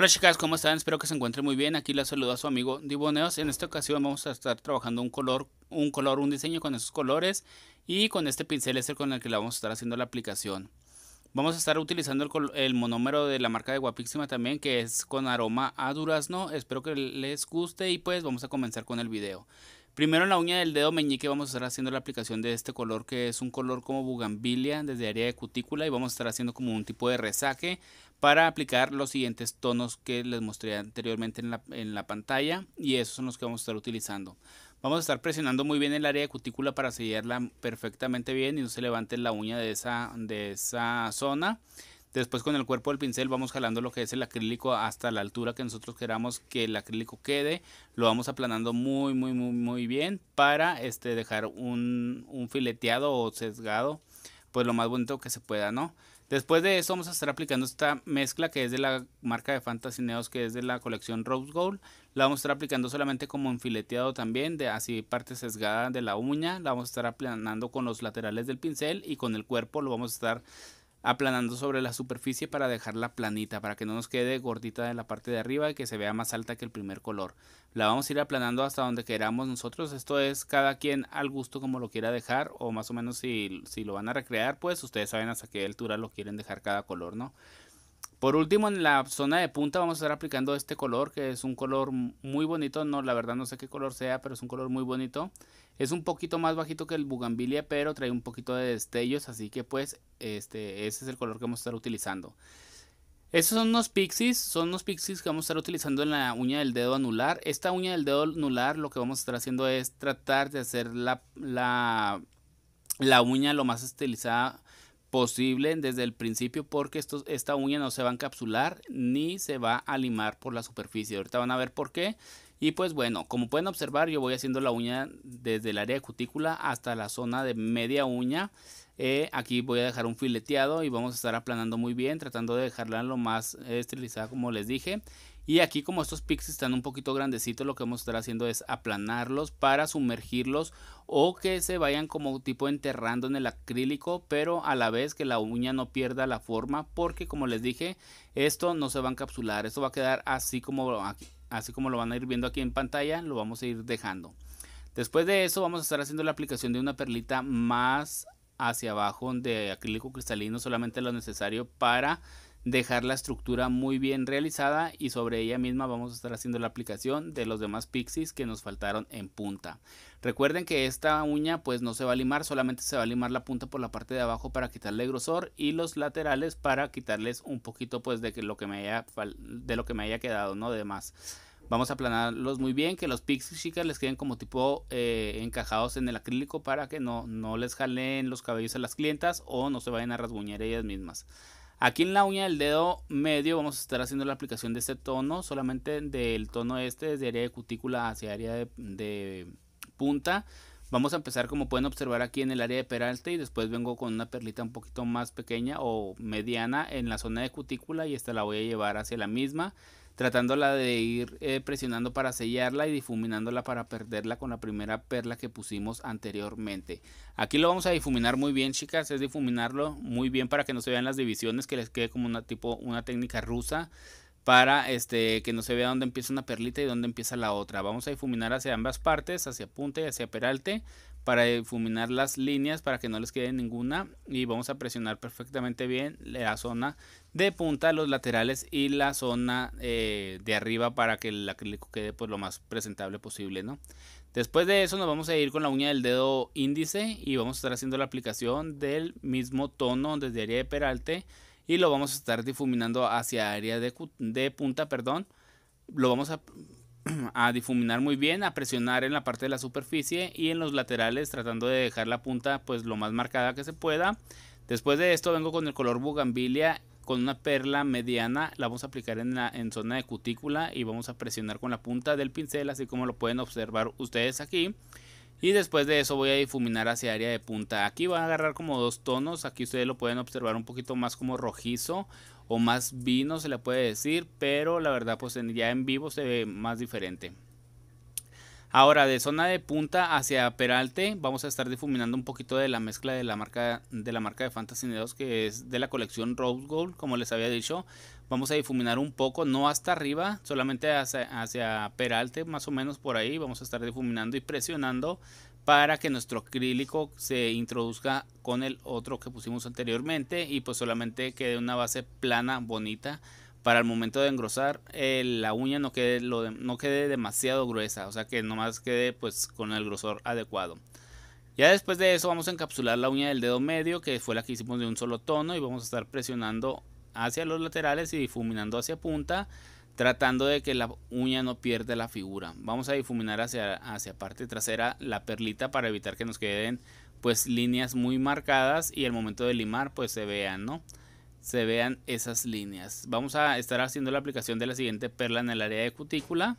Hola chicas, ¿cómo están? Espero que se encuentren muy bien. Aquí les saluda su amigo Diboneos. En esta ocasión vamos a estar trabajando un color, un color, un diseño con esos colores y con este pincel es el con el que le vamos a estar haciendo la aplicación. Vamos a estar utilizando el, monómero de la marca de Guapíxima también, que es con aroma a durazno. Espero que les guste y pues vamos a comenzar con el video. Primero en la uña del dedo meñique vamos a estar haciendo la aplicación de este color que es un color como bugambilia desde área de cutícula y vamos a estar haciendo como un tipo de resaque para aplicar los siguientes tonos que les mostré anteriormente en la, pantalla y esos son los que vamos a estar utilizando. Vamos a estar presionando muy bien el área de cutícula para sellarla perfectamente bien y no se levante la uña de esa, de esa zona. Después con el cuerpo del pincel vamos jalando lo que es el acrílico hasta la altura que nosotros queramos que el acrílico quede. Lo vamos aplanando muy, muy, muy, muy bien para este, dejar un, fileteado o sesgado, pues lo más bonito que se pueda, ¿no? Después de eso vamos a estar aplicando esta mezcla que es de la marca de Fantasy que es de la colección Rose Gold. La vamos a estar aplicando solamente como un fileteado también, de así parte sesgada de la uña. La vamos a estar aplanando con los laterales del pincel y con el cuerpo lo vamos a estar aplanando sobre la superficie para dejarla planita, para que no nos quede gordita de la parte de arriba y que se vea más alta que el primer color. La vamos a ir aplanando hasta donde queramos nosotros, esto es cada quien al gusto como lo quiera dejar o más o menos si, si lo van a recrear, pues ustedes saben hasta qué altura lo quieren dejar cada color, ¿no? Por último, en la zona de punta vamos a estar aplicando este color, que es un color muy bonito. No, la verdad no sé qué color sea, pero es un color muy bonito. Es un poquito más bajito que el bugambilia, pero trae un poquito de destellos, así que pues este, ese es el color que vamos a estar utilizando. Estos son unos pixies, son unos pixies que vamos a estar utilizando en la uña del dedo anular. Esta uña del dedo anular lo que vamos a estar haciendo es tratar de hacer la, la, la uña lo más estilizada posible desde el principio porque esto, esta uña no se va a encapsular ni se va a limar por la superficie. Ahorita van a ver por qué. Y pues bueno, como pueden observar, yo voy haciendo la uña desde el área de cutícula hasta la zona de media uña. Eh, aquí voy a dejar un fileteado y vamos a estar aplanando muy bien, tratando de dejarla lo más estilizada como les dije. Y aquí como estos pics están un poquito grandecitos, lo que vamos a estar haciendo es aplanarlos para sumergirlos o que se vayan como tipo enterrando en el acrílico, pero a la vez que la uña no pierda la forma, porque como les dije, esto no se va a encapsular, esto va a quedar así como, así como lo van a ir viendo aquí en pantalla, lo vamos a ir dejando. Después de eso vamos a estar haciendo la aplicación de una perlita más hacia abajo de acrílico cristalino, solamente lo necesario para dejar la estructura muy bien realizada y sobre ella misma vamos a estar haciendo la aplicación de los demás pixies que nos faltaron en punta. Recuerden que esta uña pues no se va a limar, solamente se va a limar la punta por la parte de abajo para quitarle grosor y los laterales para quitarles un poquito pues de lo que me haya, de lo que me quedado, ¿no? De más. Vamos a aplanarlos muy bien, que los pixies chicas les queden como tipo eh, encajados en el acrílico para que no, no les jalen los cabellos a las clientas o no se vayan a rasguñar ellas mismas. Aquí en la uña del dedo medio vamos a estar haciendo la aplicación de este tono, solamente del tono este, desde área de cutícula hacia área de, de punta. Vamos a empezar como pueden observar aquí en el área de peralte y después vengo con una perlita un poquito más pequeña o mediana en la zona de cutícula y esta la voy a llevar hacia la misma tratándola de ir eh, presionando para sellarla y difuminándola para perderla con la primera perla que pusimos anteriormente. Aquí lo vamos a difuminar muy bien chicas, es difuminarlo muy bien para que no se vean las divisiones que les quede como una tipo una técnica rusa para este, que no se vea dónde empieza una perlita y dónde empieza la otra. Vamos a difuminar hacia ambas partes, hacia punta y hacia peralte, para difuminar las líneas para que no les quede ninguna. Y vamos a presionar perfectamente bien la zona de punta, los laterales y la zona eh, de arriba para que el acrílico quede pues, lo más presentable posible. ¿no? Después de eso nos vamos a ir con la uña del dedo índice y vamos a estar haciendo la aplicación del mismo tono desde área de peralte y lo vamos a estar difuminando hacia área de, punta, perdón. Lo vamos a, difuminar muy bien, a presionar en la parte de la superficie y en los laterales tratando de dejar la punta pues lo más marcada que se pueda. Después de esto vengo con el color bugambilia con una perla mediana, la vamos a aplicar en, la, en zona de cutícula y vamos a presionar con la punta del pincel así como lo pueden observar ustedes aquí. Y después de eso voy a difuminar hacia área de punta. Aquí va a agarrar como dos tonos. Aquí ustedes lo pueden observar un poquito más como rojizo o más vino se le puede decir. Pero la verdad pues ya en vivo se ve más diferente. Ahora, de zona de punta hacia Peralte, vamos a estar difuminando un poquito de la mezcla de la marca de, la marca de Fantasy que es de la colección Rose Gold, como les había dicho. Vamos a difuminar un poco, no hasta arriba, solamente hacia, hacia Peralte, más o menos por ahí. Vamos a estar difuminando y presionando para que nuestro acrílico se introduzca con el otro que pusimos anteriormente y pues solamente quede una base plana, bonita para el momento de engrosar eh, la uña no quede, no quede demasiado gruesa, o sea que nomás quede pues con el grosor adecuado. Ya después de eso vamos a encapsular la uña del dedo medio que fue la que hicimos de un solo tono y vamos a estar presionando hacia los laterales y difuminando hacia punta tratando de que la uña no pierda la figura. Vamos a difuminar hacia, hacia parte trasera la perlita para evitar que nos queden pues líneas muy marcadas y al momento de limar pues se vean, ¿no? se vean esas líneas. Vamos a estar haciendo la aplicación de la siguiente perla en el área de cutícula.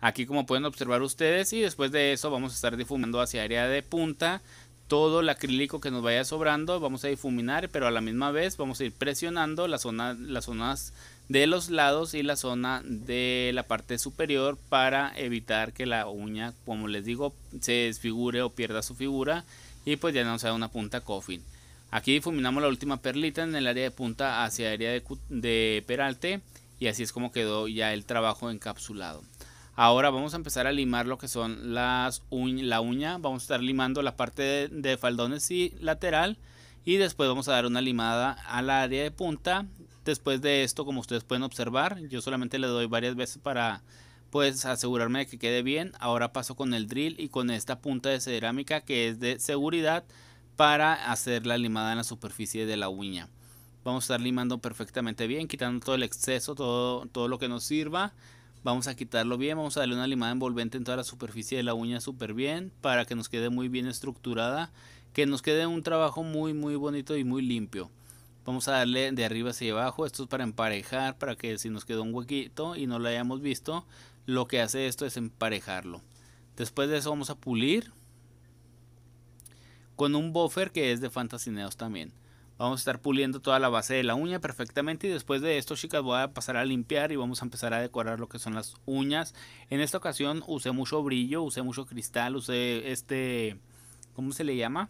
Aquí como pueden observar ustedes y después de eso vamos a estar difuminando hacia área de punta todo el acrílico que nos vaya sobrando. Vamos a difuminar pero a la misma vez vamos a ir presionando la zona, las zonas de los lados y la zona de la parte superior para evitar que la uña como les digo se desfigure o pierda su figura y pues ya no sea una punta coffin. Aquí difuminamos la última perlita en el área de punta hacia el área de, peralte y así es como quedó ya el trabajo encapsulado. Ahora vamos a empezar a limar lo que son las la uña. Vamos a estar limando la parte de, faldones y lateral. Y después vamos a dar una limada al área de punta. Después de esto, como ustedes pueden observar, yo solamente le doy varias veces para pues asegurarme de que quede bien. Ahora paso con el drill y con esta punta de cerámica que es de seguridad para hacer la limada en la superficie de la uña. Vamos a estar limando perfectamente bien, quitando todo el exceso, todo, todo lo que nos sirva. Vamos a quitarlo bien, vamos a darle una limada envolvente en toda la superficie de la uña súper bien para que nos quede muy bien estructurada, que nos quede un trabajo muy muy bonito y muy limpio. Vamos a darle de arriba hacia abajo, esto es para emparejar, para que si nos queda un huequito y no lo hayamos visto, lo que hace esto es emparejarlo. Después de eso vamos a pulir, con un buffer que es de Fantasy también. Vamos a estar puliendo toda la base de la uña perfectamente y después de esto chicas voy a pasar a limpiar y vamos a empezar a decorar lo que son las uñas. En esta ocasión usé mucho brillo, usé mucho cristal, usé este... ¿Cómo se le llama?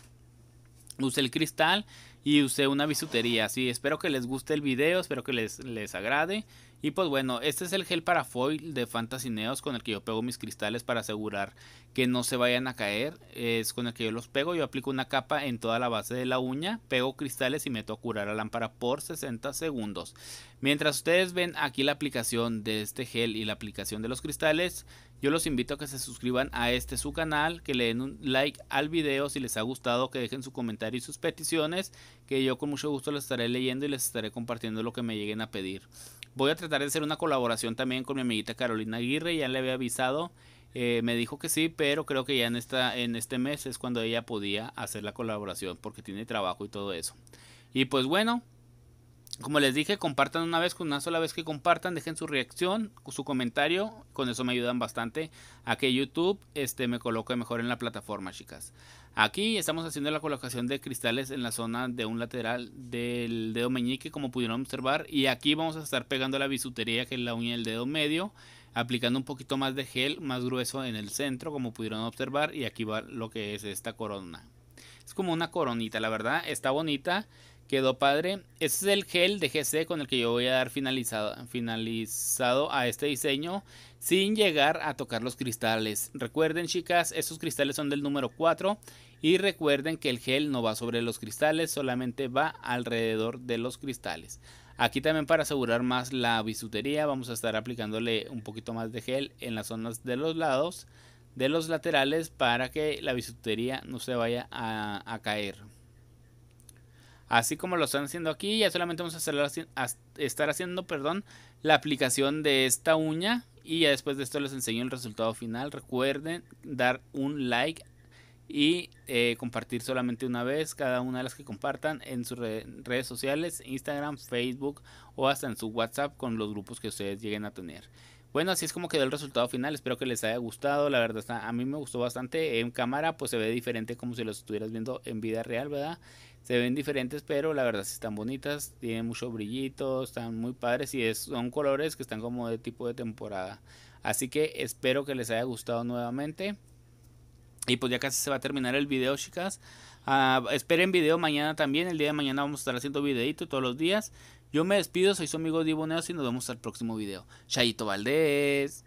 Usé el cristal y usé una bisutería. Así espero que les guste el video, espero que les, les agrade. Y pues bueno, este es el gel para foil de Fantasineos con el que yo pego mis cristales para asegurar que no se vayan a caer. Es con el que yo los pego, yo aplico una capa en toda la base de la uña, pego cristales y meto a curar la lámpara por 60 segundos. Mientras ustedes ven aquí la aplicación de este gel y la aplicación de los cristales, yo los invito a que se suscriban a este su canal, que le den un like al video si les ha gustado, que dejen su comentario y sus peticiones, que yo con mucho gusto les estaré leyendo y les estaré compartiendo lo que me lleguen a pedir. Voy a tratar de hacer una colaboración también con mi amiguita Carolina Aguirre, ya le había avisado, eh, me dijo que sí, pero creo que ya en, esta, en este mes es cuando ella podía hacer la colaboración porque tiene trabajo y todo eso. Y pues bueno, como les dije, compartan una vez, con una sola vez que compartan, dejen su reacción, su comentario, con eso me ayudan bastante a que YouTube este, me coloque mejor en la plataforma, chicas. Aquí estamos haciendo la colocación de cristales en la zona de un lateral del dedo meñique, como pudieron observar, y aquí vamos a estar pegando la bisutería que es la uña del dedo medio, aplicando un poquito más de gel más grueso en el centro, como pudieron observar, y aquí va lo que es esta corona. Es como una coronita, la verdad, está bonita. Quedó padre. Este es el gel de GC con el que yo voy a dar finalizado, finalizado a este diseño sin llegar a tocar los cristales. Recuerden chicas, estos cristales son del número 4 y recuerden que el gel no va sobre los cristales, solamente va alrededor de los cristales. Aquí también para asegurar más la bisutería vamos a estar aplicándole un poquito más de gel en las zonas de los lados, de los laterales para que la bisutería no se vaya a caer así como lo están haciendo aquí, ya solamente vamos a, estar haciendo perdón, la aplicación de esta uña y ya después de esto les enseño el resultado final. Recuerden dar un like y eh, compartir solamente una vez cada una de las que compartan en sus redes sociales, Instagram, Facebook o hasta en su WhatsApp con los grupos que ustedes lleguen a tener. Bueno, así es como quedó el resultado final. Espero que les haya gustado. La verdad, a mí me gustó bastante. En cámara, pues se ve diferente como si los estuvieras viendo en vida real, ¿verdad? Se ven diferentes, pero la verdad sí están bonitas. Tienen mucho brillito, están muy padres y son colores que están como de tipo de temporada. Así que espero que les haya gustado nuevamente. Y pues ya casi se va a terminar el video, chicas. Ah, esperen video mañana también. El día de mañana vamos a estar haciendo videito todos los días. Yo me despido, soy su amigo Diboneos y nos vemos al próximo video. Chayito Valdés.